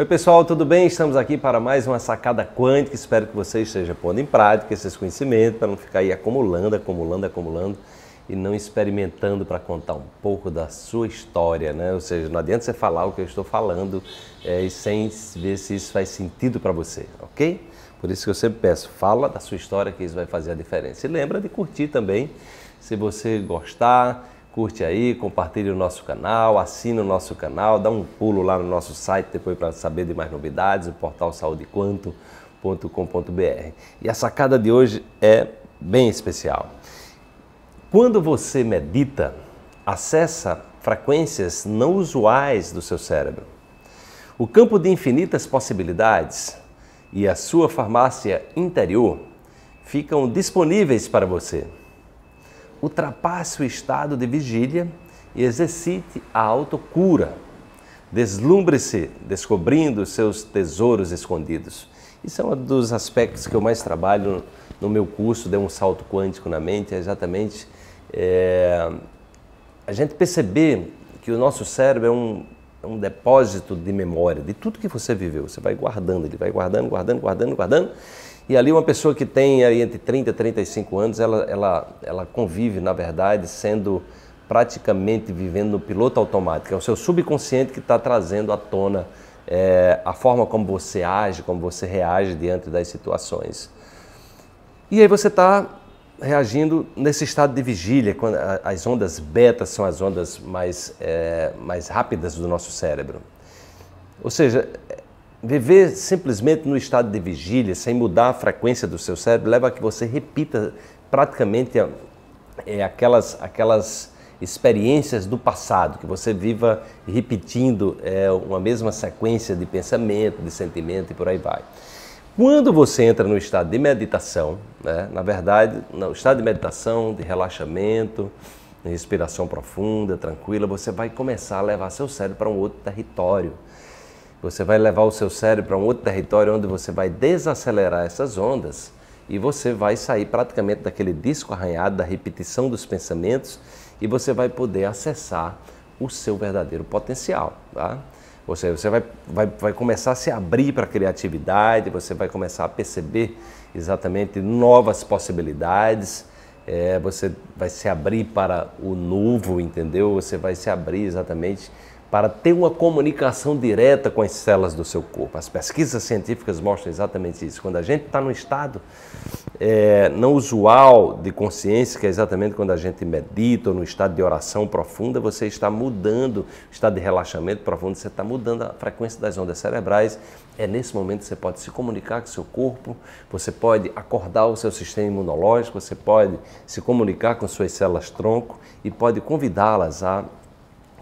Oi pessoal, tudo bem? Estamos aqui para mais uma sacada quântica. Espero que você esteja pondo em prática esses conhecimentos para não ficar aí acumulando, acumulando, acumulando e não experimentando para contar um pouco da sua história, né? Ou seja, não adianta você falar o que eu estou falando é, sem ver se isso faz sentido para você, ok? Por isso que eu sempre peço, fala da sua história que isso vai fazer a diferença. E lembra de curtir também, se você gostar curte aí, compartilhe o nosso canal, assina o nosso canal, dá um pulo lá no nosso site depois para saber de mais novidades, o portal saudequanto.com.br. E a sacada de hoje é bem especial. Quando você medita, acessa frequências não usuais do seu cérebro. O campo de infinitas possibilidades e a sua farmácia interior ficam disponíveis para você ultrapasse o estado de vigília e exercite a autocura. Deslumbre-se descobrindo seus tesouros escondidos. Isso é um dos aspectos que eu mais trabalho no meu curso, deu um salto quântico na mente, é exatamente é, a gente perceber que o nosso cérebro é um, é um depósito de memória de tudo que você viveu. Você vai guardando, ele vai guardando, guardando, guardando, guardando. E ali uma pessoa que tem entre 30 e 35 anos, ela, ela, ela convive, na verdade, sendo praticamente vivendo no piloto automático. É o seu subconsciente que está trazendo à tona é, a forma como você age, como você reage diante das situações. E aí você está reagindo nesse estado de vigília, quando as ondas beta são as ondas mais, é, mais rápidas do nosso cérebro. Ou seja, Viver simplesmente no estado de vigília, sem mudar a frequência do seu cérebro, leva a que você repita praticamente é, aquelas, aquelas experiências do passado, que você viva repetindo é, uma mesma sequência de pensamento, de sentimento e por aí vai. Quando você entra no estado de meditação, né, na verdade, no estado de meditação, de relaxamento, de respiração profunda, tranquila, você vai começar a levar seu cérebro para um outro território. Você vai levar o seu cérebro para um outro território onde você vai desacelerar essas ondas e você vai sair praticamente daquele disco arranhado, da repetição dos pensamentos e você vai poder acessar o seu verdadeiro potencial. Tá? Ou seja, você vai, vai, vai começar a se abrir para a criatividade, você vai começar a perceber exatamente novas possibilidades, é, você vai se abrir para o novo, entendeu? Você vai se abrir exatamente para ter uma comunicação direta com as células do seu corpo. As pesquisas científicas mostram exatamente isso. Quando a gente está num estado é, não usual de consciência, que é exatamente quando a gente medita ou no estado de oração profunda, você está mudando, estado de relaxamento profundo, você está mudando a frequência das ondas cerebrais. É nesse momento que você pode se comunicar com o seu corpo, você pode acordar o seu sistema imunológico, você pode se comunicar com suas células tronco e pode convidá-las a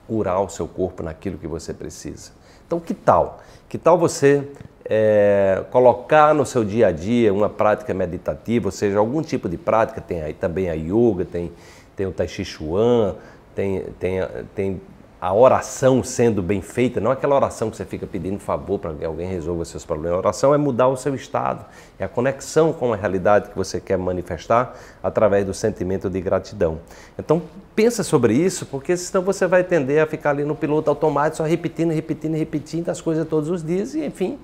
curar o seu corpo naquilo que você precisa. Então, que tal? Que tal você é, colocar no seu dia a dia uma prática meditativa, ou seja, algum tipo de prática? Tem aí também a yoga, tem, tem o tai chi chuan, tem, tem, tem a oração sendo bem feita, não aquela oração que você fica pedindo favor para que alguém resolva seus problemas. A oração é mudar o seu estado, é a conexão com a realidade que você quer manifestar através do sentimento de gratidão. Então, pensa sobre isso, porque senão você vai tender a ficar ali no piloto automático, só repetindo, repetindo, repetindo as coisas todos os dias e, enfim,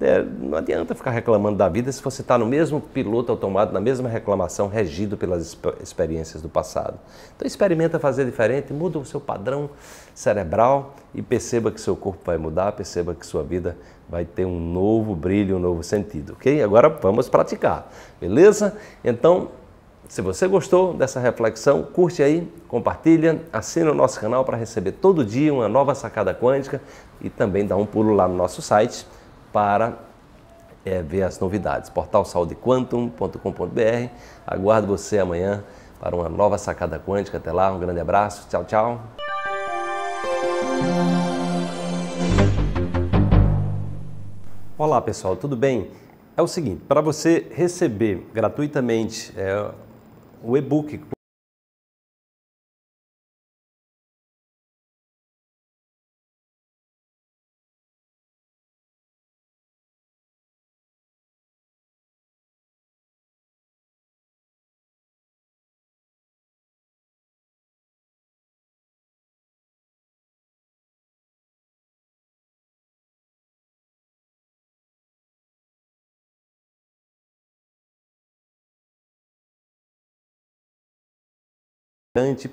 é, não adianta ficar reclamando da vida se você está no mesmo piloto automático, na mesma reclamação, regido pelas experiências do passado. Então experimenta fazer diferente, muda o seu padrão cerebral e perceba que seu corpo vai mudar, perceba que sua vida vai ter um novo brilho, um novo sentido, ok? Agora vamos praticar, beleza? Então, se você gostou dessa reflexão, curte aí, compartilha, assina o nosso canal para receber todo dia uma nova sacada quântica e também dá um pulo lá no nosso site para é, ver as novidades. Portal saudequantum.com.br. Aguardo você amanhã para uma nova sacada quântica. Até lá, um grande abraço. Tchau, tchau. Olá pessoal, tudo bem? É o seguinte, para você receber gratuitamente é, o e-book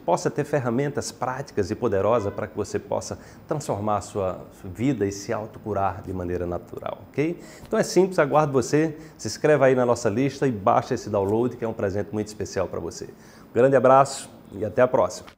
possa ter ferramentas práticas e poderosas para que você possa transformar a sua vida e se autocurar de maneira natural, ok? Então é simples, aguardo você, se inscreva aí na nossa lista e baixa esse download que é um presente muito especial para você. Um grande abraço e até a próxima!